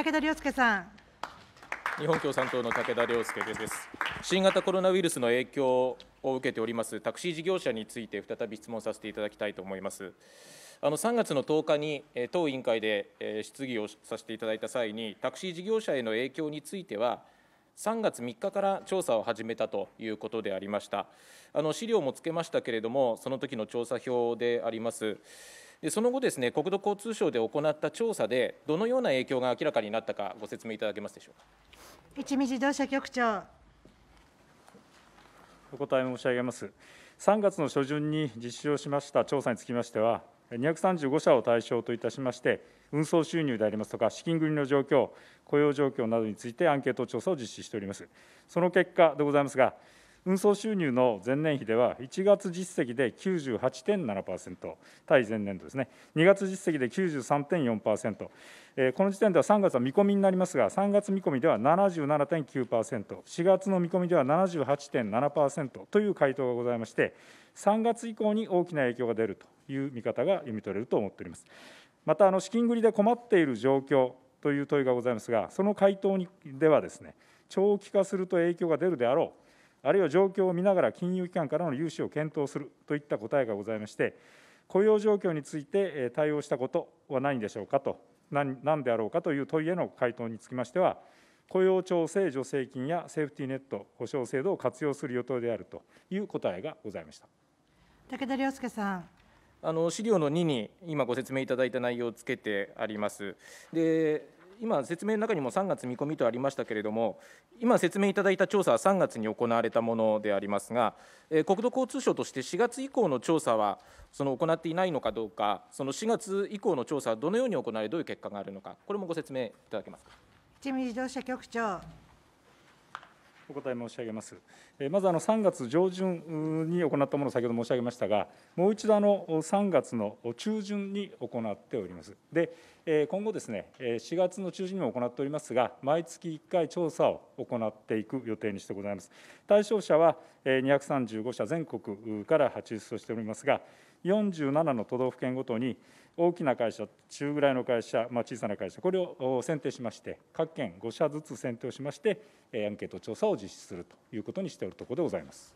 武田良介さん。日本共産党の武田良介です。新型コロナウイルスの影響を受けておりますタクシー事業者について再び質問させていただきたいと思います。あの3月の10日に当委員会で質疑をさせていただいた際にタクシー事業者への影響については3月3日から調査を始めたということでありましたあの資料もつけましたけれどもその時の調査票でありますでその後ですね国土交通省で行った調査でどのような影響が明らかになったかご説明いただけますでしょうか一味自動車局長お答え申し上げます3月の初旬に実施をしました調査につきましては235社を対象といたしまして運送収入でありますとか資金繰りの状況雇用状況などについてアンケート調査を実施しておりますその結果でございますが運送収入の前年比では、1月実績で98.7%、対前年度ですね、2月実績で93.4%、ー、この時点では3月は見込みになりますが、3月見込みでは77.9%、4月の見込みでは78.7%という回答がございまして、3月以降に大きな影響が出るという見方が読み取れると思っております。またあの資金繰りで困っている状況という問いがございますが、その回答にではですね、長期化すると影響が出るであろう。あるいは状況を見ながら金融機関からの融資を検討するといった答えがございまして、雇用状況について対応したことはないんでしょうかと、なんであろうかという問いへの回答につきましては、雇用調整助成金やセーフティーネット保障制度を活用する予定であるという答えがございました武田良介さん。あの資料の2に今ご説明いただいた内容をつけてあります。で今、説明の中にも3月見込みとありましたけれども、今、説明いただいた調査は3月に行われたものでありますが、え国土交通省として4月以降の調査はその行っていないのかどうか、その4月以降の調査はどのように行われ、どういう結果があるのか、これもご説明いただけますか。自動車局長お答え申し上げます。まずあの3月上旬に行ったものを先ほど申し上げましたが、もう一度あの3月の中旬に行っております。で、今後ですね、4月の中旬にも行っておりますが、毎月1回調査を行っていく予定にしてございます。対象者は235社全国から発出をしておりますが、47の都道府県ごとに大きな会社、中ぐらいの会社、まあ、小さな会社、これを選定しまして、各県5社ずつ選定をしまして、アンケート調査を実施するということにしておるところでございます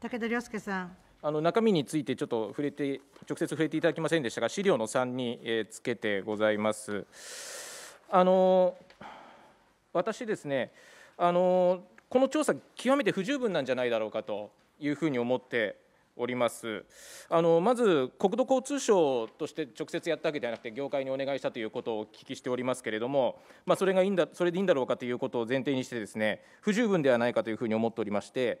武田良介さん。あの中身についてちょっと触れて直接触れていただきませんでしたが、資料の3に、えつけてございます。あの私ですねあの、この調査、極めて不十分なんじゃないだろうかというふうに思っておりますあのまず国土交通省として直接やったわけではなくて業界にお願いしたということをお聞きしておりますけれども、まあ、それがいいんだそれでいいんだろうかということを前提にしてですね不十分ではないかというふうに思っておりまして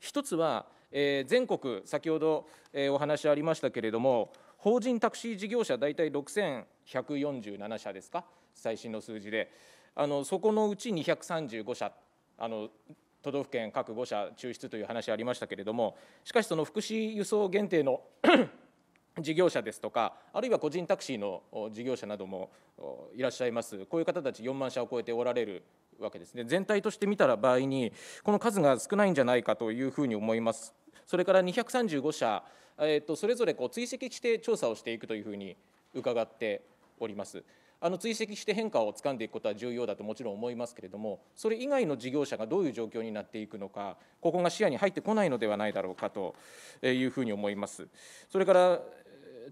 一つは、えー、全国先ほど、えー、お話ありましたけれども法人タクシー事業者大体6147社ですか最新の数字であのそこのうち235社あの都道府県各5社抽出という話ありましたけれどもしかしその福祉輸送限定の 事業者ですとかあるいは個人タクシーの事業者などもいらっしゃいますこういう方たち4万社を超えておられるわけですね全体として見たら場合にこの数が少ないんじゃないかというふうに思いますそれから235社、えー、とそれぞれこう追跡して調査をしていくというふうに伺っております。あの追跡して変化をつかんでいくことは重要だともちろん思いますけれどもそれ以外の事業者がどういう状況になっていくのかここが視野に入ってこないのではないだろうかというふうに思います。それから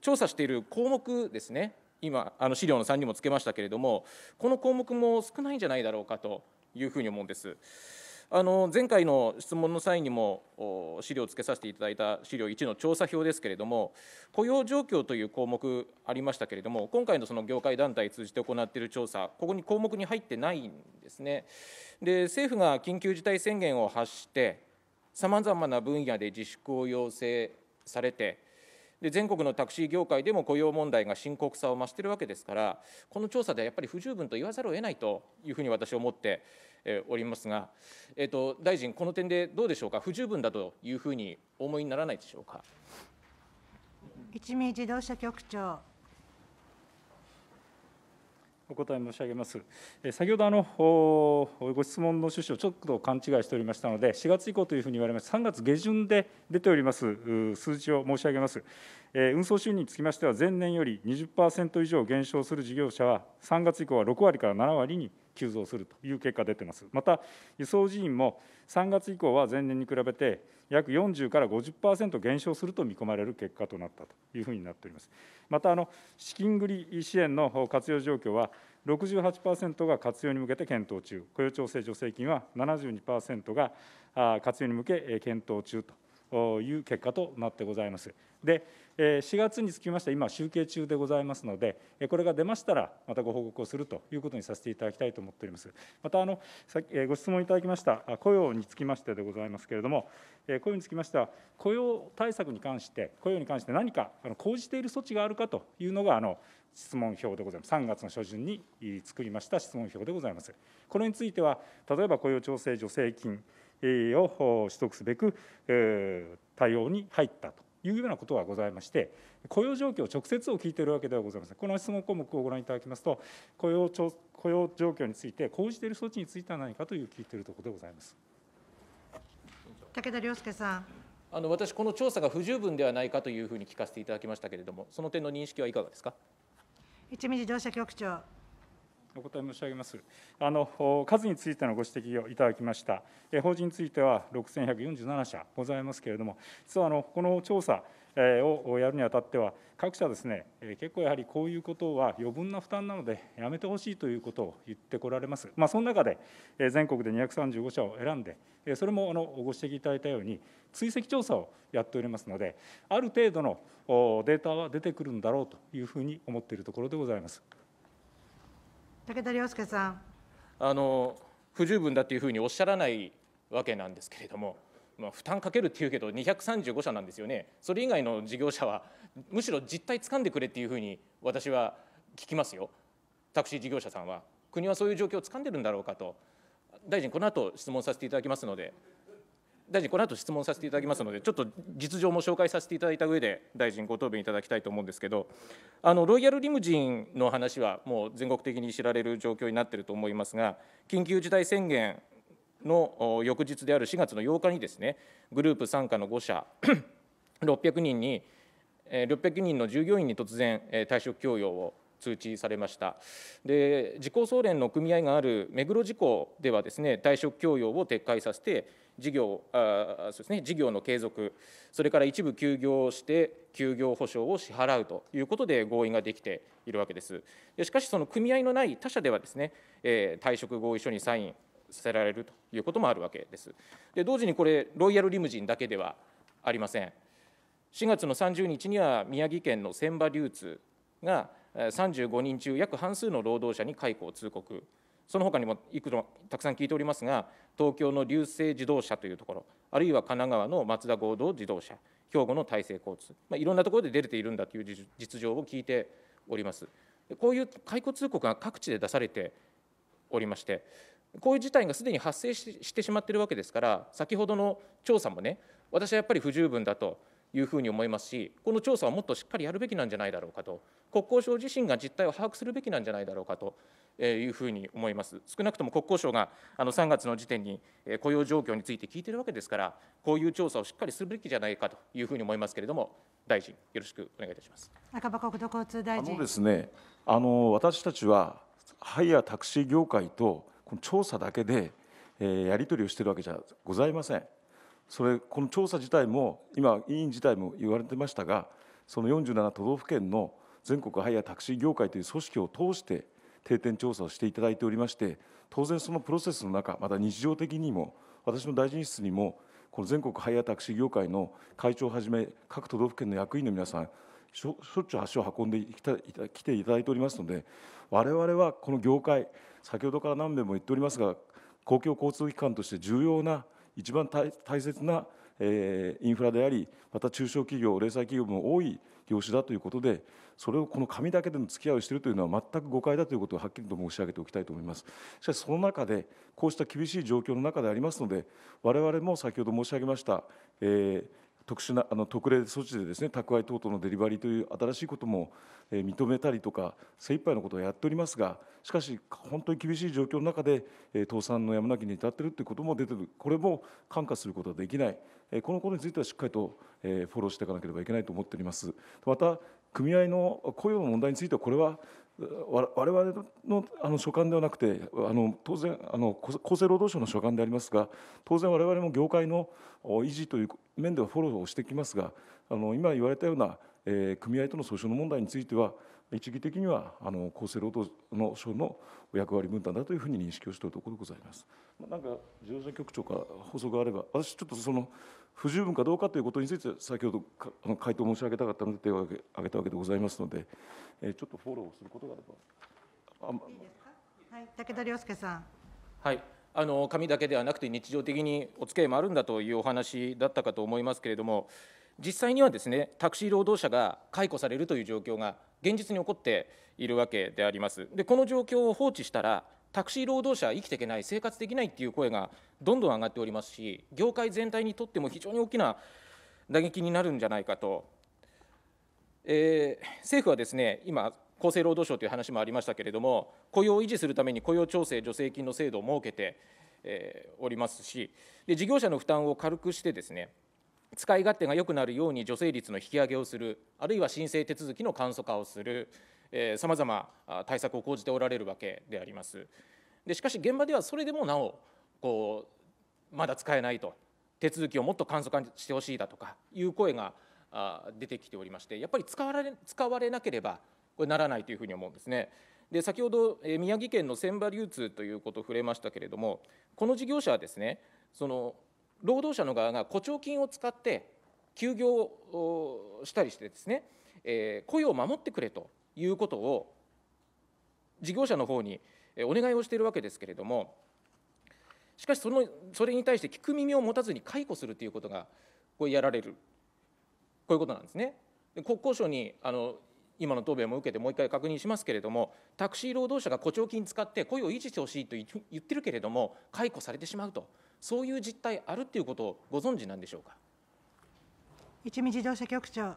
調査している項目ですね今あの資料の3にもつけましたけれどもこの項目も少ないんじゃないだろうかというふうに思うんです。あの前回の質問の際にも資料をつけさせていただいた資料1の調査表ですけれども雇用状況という項目ありましたけれども今回のその業界団体通じて行っている調査ここに項目に入ってないんですね。で政府が緊急事態宣言を発してさまざまな分野で自粛を要請されてで全国のタクシー業界でも雇用問題が深刻さを増しているわけですからこの調査ではやっぱり不十分と言わざるを得ないというふうに私は思っておりますが、えー、っと、大臣この点でどうでしょうか不十分だというふうにお思いにならないでしょうか。一味自動車局長お答え申し上げます。先ほどあのご質問の趣旨をちょっと勘違いしておりましたので、4月以降というふうに言われました、3月下旬で出ております数字を申し上げます。運送収入につきましては、前年より20%以上減少する事業者は、3月以降は6割から7割に急増するという結果が出てます。また、輸送人員も3月以降は前年に比べて約40から50%減少すると見込まれる結果となったというふうになっております。また、あの資金繰り支援の活用状況は68%が活用に向けて検討中、雇用調整助成金は72%が活用に向け検討中という結果となってございます。で4月につきましては、今、集計中でございますので、これが出ましたら、またご報告をするということにさせていただきたいと思っております。またご質問いただきました雇用につきましてでございますけれども、雇用につきましては、雇用対策に関して、雇用に関して何か講じている措置があるかというのが、質問票でございます。3月の初旬に作りました質問票でございます。これについては、例えば雇用調整助成金を取得すべく対応に入ったというようなことはございまして雇用状況を直接を聞いているわけではございませんこの質問項目をご覧いただきますと雇用状況について講じている措置については何かという聞いているところでございます武田良介さんあの私この調査が不十分ではないかというふうに聞かせていただきましたけれどもその点の認識はいかがですか一見自動車局長お答え申し上げます。あの数についてのご指摘をいただきました、法人については6147社ございますけれども、実はあのこの調査をやるにあたっては、各社ですね、結構やはりこういうことは余分な負担なので、やめてほしいということを言ってこられます、まあ、その中で全国で235社を選んで、それもあのご指摘いただいたように、追跡調査をやっておりますので、ある程度のデータは出てくるんだろうというふうに思っているところでございます。武田良介さんあの不十分だというふうにおっしゃらないわけなんですけれども、まあ、負担かけるっていうけど235社なんですよねそれ以外の事業者はむしろ実態つかんでくれっていうふうに私は聞きますよタクシー事業者さんは国はそういう状況をつかんでるんだろうかと大臣この後質問させていただきますので大臣、この後質問させていただきますので、ちょっと実情も紹介させていただいた上で、大臣、ご答弁いただきたいと思うんですけど、あのロイヤルリムジンの話は、もう全国的に知られる状況になっていると思いますが、緊急事態宣言の翌日である4月の8日にですね、グループ傘下の5社、600 人に、600人の従業員に突然、退職強要を通知されましたで自公総連の組合がある目黒事項ではですね退職強要を撤回させて事業あそうです、ね、事業の継続それから一部休業して休業保障を支払うということで合意ができているわけですしかしその組合のない他社ではですね、えー、退職合意書にサインさせられるということもあるわけですで同時にこれロイヤルリムジンだけではありません4月の30日には宮城県の千羽流通が35人中約半数の労働者に解雇を通告その他にもいくつもたくさん聞いておりますが東京の流星自動車というところあるいは神奈川の松田合同自動車兵庫の大成交通、まあ、いろんなところで出れているんだという実情を聞いておりますこういう解雇通告が各地で出されておりましてこういう事態がすでに発生してしまっているわけですから先ほどの調査もね私はやっぱり不十分だというふうに思いますしこの調査はもっとしっかりやるべきなんじゃないだろうかと国交省自身が実態を把握するべきなんじゃないだろうかというふうに思います少なくとも国交省があの3月の時点に雇用状況について聞いてるわけですからこういう調査をしっかりするべきじゃないかというふうに思いますけれども大臣よろしくお願いいたします赤羽国土交通大臣あのですねあの私たちはハイヤータクシー業界とこの調査だけで、えー、やり取りをしているわけじゃございません。それこの調査自体も今委員自体も言われてましたがその47都道府県の全国ハイヤータクシー業界という組織を通して定点調査をしていただいておりまして当然そのプロセスの中また日常的にも私の大臣室にもこの全国ハイヤータクシー業界の会長をはじめ各都道府県の役員の皆さんしょっちゅう足を運んできていただいておりますので我々はこの業界先ほどから何べんも言っておりますが公共交通機関として重要な一番大切な、えー、インフラでありまた中小企業零細企業も多い業種だということでそれをこの紙だけでの付き合いをしているというのは全く誤解だということをはっきりと申し上げておきたいと思いますしかしその中でこうした厳しい状況の中でありますので我々も先ほど申し上げました、えー特殊なあの特例措置でですね宅配等々のデリバリーという新しいことも、え認めたりとか精一杯のことをやっておりますがしかし本当に厳しい状況の中で、え倒産のやむなきに至っているということも出てるこれも看過することはできない、えこのことについてはしっかりと、えフォローしていかなければいけないと思っております。また組合の雇用の問題についてはこれは我々のあの所管ではなくてあの当然あの厚生労働省の所管でありますが当然我々も業界の維持という面ではフォローをしてきますがあの今言われたような、えー、組合との訴訟の問題については一義的にはあの厚生労働省の役割分担だというふうに認識をしているところでございます。なんか自動車局長から補足があれば、私ちょっとその不十分かどうかということについて先ほどあの回答申し上げたかったので手を挙げたわけでございますので、えー、ちょっとフォローすることがあれば。あま、いいはい、武田良介さん。はい。あの紙だけではなくて日常的にお付き合いもあるんだというお話だったかと思いますけれども、実際にはですねタクシー労働者が解雇されるという状況が現実に起こっているわけであります。でこの状況を放置したらタクシー労働者は生きていけない生活できないっていう声がどんどん上がっておりますし業界全体にとっても非常に大きな打撃になるんじゃないかと、えー、政府はですね今厚生労働省という話もありましたけれども雇用を維持するために雇用調整助成金の制度を設けて、えー、おりますしで事業者の負担を軽くしてですね使い勝手が良くなるように助成率の引き上げをするあるいは申請手続きの簡素化をするさまざま対策を講じておられるわけであります。でしかし現場ではそれでもなおこうまだ使えないと手続きをもっと簡素化してほしいだとかいう声が出てきておりましてやっぱり使われ使われなければこれならないというふうに思うんですね。で先ほど宮城県の船場流通ということを触れましたけれどもこの事業者はですねその労働者の側が誇張金を使って休業をしたりしてですね、えー、雇用を守ってくれということを事業者の方にお願いをしているわけですけれどもしかしそのそれに対して聞く耳を持たずに解雇するということがこうやられるこういうことなんですね。国交省にあの今の答弁も受けてもう一回確認しますけれどもタクシー労働者が誇張金使って雇用を維持してほしいと言ってるけれども解雇されてしまうとそういう実態あるっていうことをご存知なんでしょうか一見自動車局長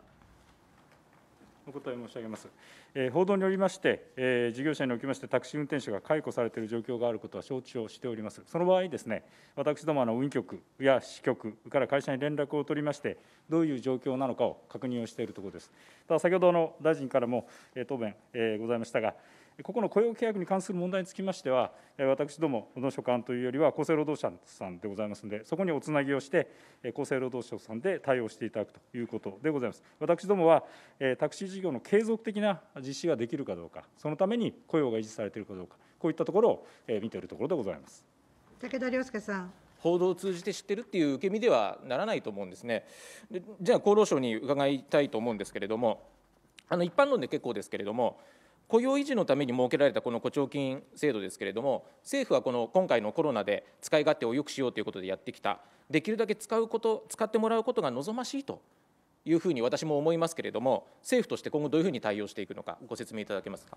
お答え申し上げます、え報道によりまして、え事業者におきまして、タクシー運転手が解雇されている状況があることは承知をしております、その場合、ですね私どもの運局や支局から会社に連絡を取りまして、どういう状況なのかを確認をしているところです。ただ先ほどの大臣からも、え答弁、えございましたが、ここの雇用契約に関する問題につきましては、私どもの所管というよりは、厚生労働者さんでございますので、そこにおつなぎをして、厚生労働省さんで対応していただくということでございます。私どもは、タクシー事業の継続的な実施ができるかどうか、そのために雇用が維持されているかどうか、こういったところを見ているところでございます。武田良介さん報道を通じて知ってるっていう受け身ではならないと思うんですね。じゃあ厚労省に伺いたいと思うんですけれども、あの一般論で結構ですけれども、雇用維持のために設けられたこの補調金制度ですけれども政府はこの今回のコロナで使い勝手を良くしようということでやってきたできるだけ使うこと使ってもらうことが望ましいというふうに私も思いますけれども政府として今後どういうふうに対応していくのかご説明いただけますか。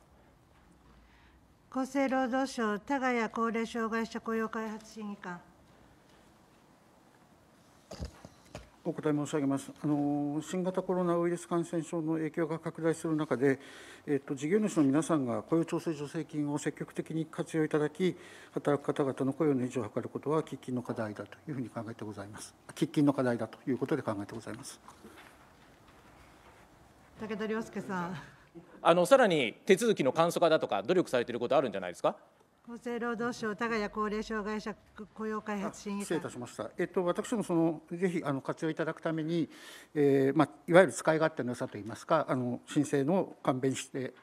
厚生労働省多賀谷高齢障害者雇用開発審議官お答え申し上げます。あの新型コロナウイルス感染症の影響が拡大する中で、えっと、事業主の皆さんが雇用調整助成金を積極的に活用いただき、働く方々の雇用の維持を図ることは喫緊の課題だというふうに考えてございます。喫緊の課題だということで考えてございます。武田良介さん。あのさらに手続きの簡素化だとか努力されていることあるんじゃないですか。厚生労働省多賀谷高齢障害者雇用開発審議失礼いたしました、えっと、私もそのぜひあの活用いただくために、えーまあ、いわゆる使い勝手の良さといいますかあの申請の勘弁して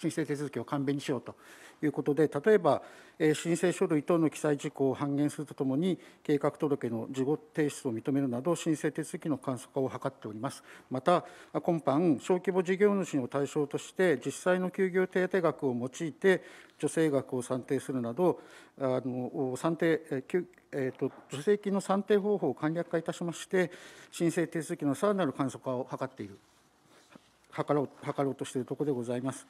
申請手続きを簡便にしようということで、例えば、え申請書類等の記載事項を半減するとともに、計画届の事後提出を認めるなど、申請手続きの簡素化を図っております。また、今般、小規模事業主を対象として、実際の休業手当額を用いて、助成額を算定するなど、あの算定、ええーと、と助成金の算定方法を簡略化いたしまして、申請手続きのさらなる簡素化を図っている図ろうろうとしているところでございます。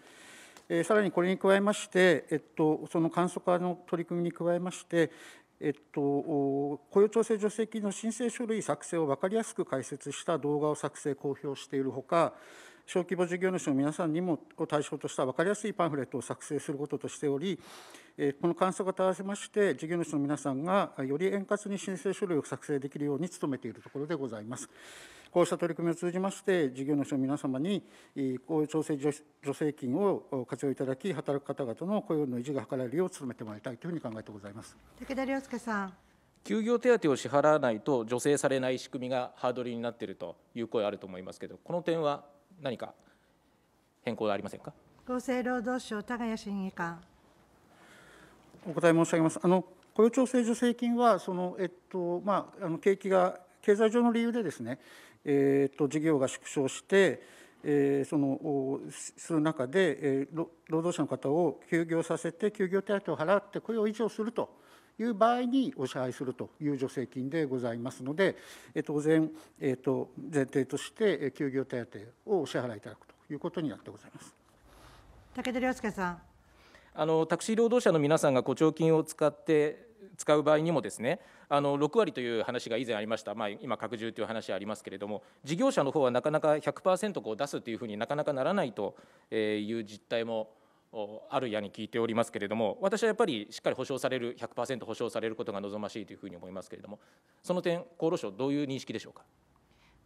えー、さらにこれに加えまして、えっと、その簡素化の取り組みに加えまして、えっと、雇用調整助成金の申請書類作成を分かりやすく解説した動画を作成・公表しているほか、小規模事業主の皆さんにもを対象とした分かりやすいパンフレットを作成することとしており、この簡素化と合わせまして、事業主の皆さんがより円滑に申請書類を作成できるように努めているところでございます。こうした取り組みを通じまして、事業主の皆様に雇用調整助成金を活用いただき、働く方々の雇用の維持が図られるよう努めてまいりたいというふうに考えてございます武田良介さん。休業手当を支払わないと助成されない仕組みがハードルになっているという声あると思いますけど、この点は何か変更はありませんか厚生労働省、田谷審議官。お答え申し上げます。あの雇用調整助成金はその、えっとまあ、あの景気が経済上の理由でですね、えーと、事業が縮小して、えー、そのする中で、えー、労働者の方を休業させて休業手当を払って雇用維持をするという場合にお支払いするという助成金でございますので、え当然、えーと、前提として休業手当をお支払いいただくということになってございます。武田良介さんあのタクシー労働者の皆さんが補聴金を使って使う場合にもですねあの6割という話が以前ありました、まあ、今拡充という話ありますけれども事業者の方はなかなか100%こう出すというふうになかなかならないという実態もあるやに聞いておりますけれども私はやっぱりしっかり保証される100%保証されることが望ましいというふうに思いますけれどもその点厚労省どういう認識でしょうか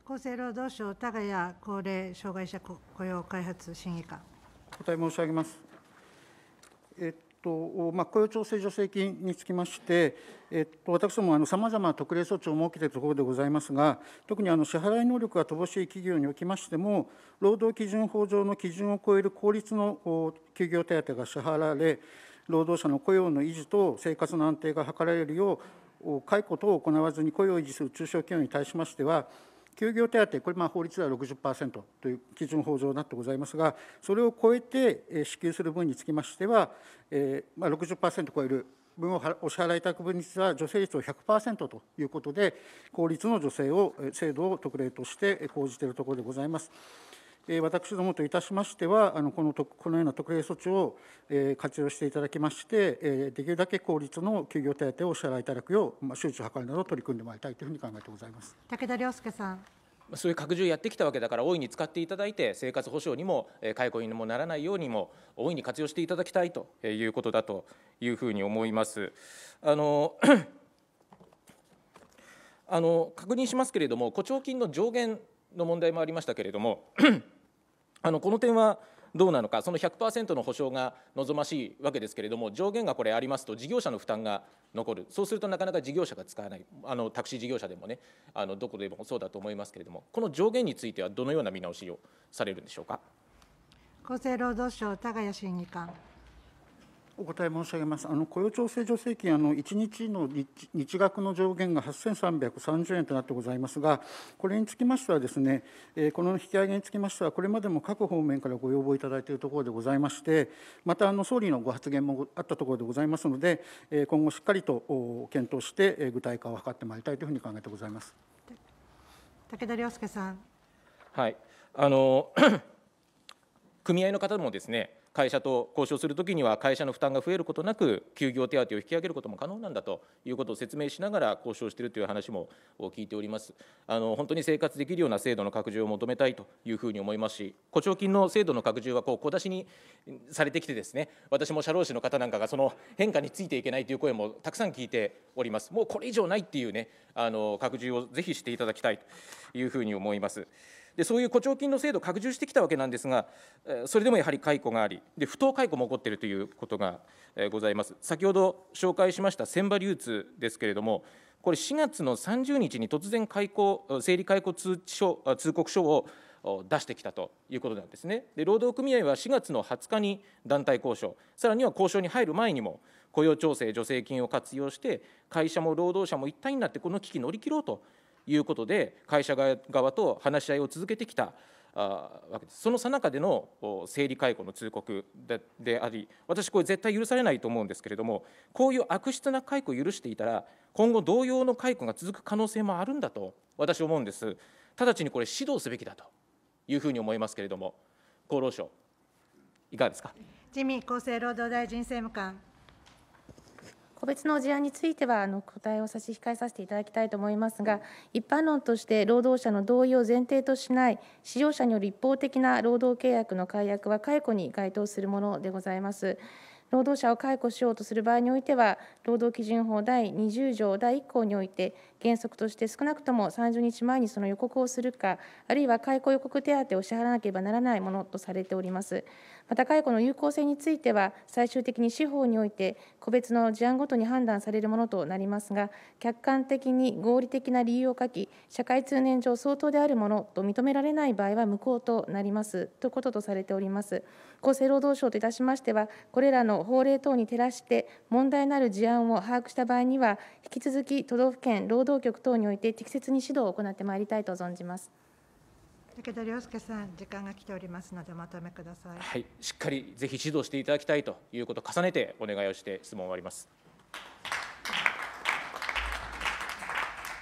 厚生労働省田谷高齢障害者雇用開発審議官お答え申し上げますえっとまあ、雇用調整助成金につきまして、えっと、私どもさまざまな特例措置を設けているところでございますが、特にあの支払い能力が乏しい企業におきましても、労働基準法上の基準を超える公立の休業手当が支払われ、労働者の雇用の維持と生活の安定が図られるよう、解雇等を行わずに雇用を維持する中小企業に対しましては、休業手当、これ、法律では60%という基準法上になってございますが、それを超えて支給する分につきましては、ー60%超える分をお支払いたく分については助成率を100%ということで、公立の助成を制度を特例として講じているところでございます。私どもといたしましては、あのこのこのような特例措置を活用していただきまして、できるだけ効率の休業手当をお支払いいただくよう、まあ、周知を図るなど取り組んでまいりたいというふうに考えてございます武田良介さん。そういう拡充やってきたわけだから大いに使っていただいて生活保障にも解雇にもならないようにも大いに活用していただきたいということだというふうに思います。あのあの確認しますけれども、補調金の上限の問題もありましたけれどもあのこの点はどうなのか、その100%の補償が望ましいわけですけれども、上限がこれありますと、事業者の負担が残る、そうするとなかなか事業者が使わない、あのタクシー事業者でもね、あのどこでもそうだと思いますけれども、この上限については、どのような見直しをされるんでしょうか。厚生労働省、高谷審議官。お答え申し上げます。あの雇用調整助成金、あの1日の日額の上限が8330円となってございますが、これにつきましてはですね、えこの引き上げにつきましては、これまでも各方面からご要望いただいているところでございまして、またあの総理のご発言もあったところでございますので、え今後しっかりと検討して、え具体化を図ってまいりたいというふうに考えてございます。武田良介さん。はい。あの 組合の方もですね。会社と交渉するときには会社の負担が増えることなく休業手当を引き上げることも可能なんだということを説明しながら交渉しているという話も聞いておりますあの本当に生活できるような制度の拡充を求めたいというふうに思いますし補聴金の制度の拡充はこう小出しにされてきてですね私も社労士の方なんかがその変化についていけないという声もたくさん聞いておりますもうこれ以上ないっていうねあの拡充をぜひしていただきたいというふうに思います。でそういう誇張金の制度を拡充してきたわけなんですがそれでもやはり解雇がありで不当解雇も起こっているということがございます先ほど紹介しました千葉流通ですけれどもこれ4月の30日に突然解雇整理解雇通知書通告書を出してきたということなんですねで労働組合は4月の20日に団体交渉さらには交渉に入る前にも雇用調整助成金を活用して会社も労働者も一体になってこの危機乗り切ろうということで会社側と話し合いを続けてきたわけですその最中での整理解雇の通告であり私これ絶対許されないと思うんですけれどもこういう悪質な解雇を許していたら今後同様の解雇が続く可能性もあるんだと私思うんです直ちにこれ指導すべきだというふうに思いますけれども厚労省いかがですか自民厚生労働大臣政務官個別の事案についてはあの答えを差し控えさせていただきたいと思いますが、一般論として労働者の同意を前提としない、使用者による一方的な労働契約の解約は解雇に該当するものでございます。労働者を解雇しようとする場合においては、労働基準法第20条第1項において、原則として少なくとも30日前にその予告をするか、あるいは解雇予告手当を支払わなければならないものとされております。また、解雇の有効性については、最終的に司法において、個別の事案ごとに判断されるものとなりますが、客観的に合理的な理由を書き、社会通念上相当であるものと認められない場合は無効となりますということとされております。厚生労働省といたしましては、これらの法令等に照らして、問題のある事案を把握した場合には、引き続き都道府県労働当局等において適切に指導を行ってまいりたいと存じます。武田良介さん、時間が来ておりますので、おまとめください。はい、しっかりぜひ指導していただきたいということを重ねてお願いをして質問を終わります。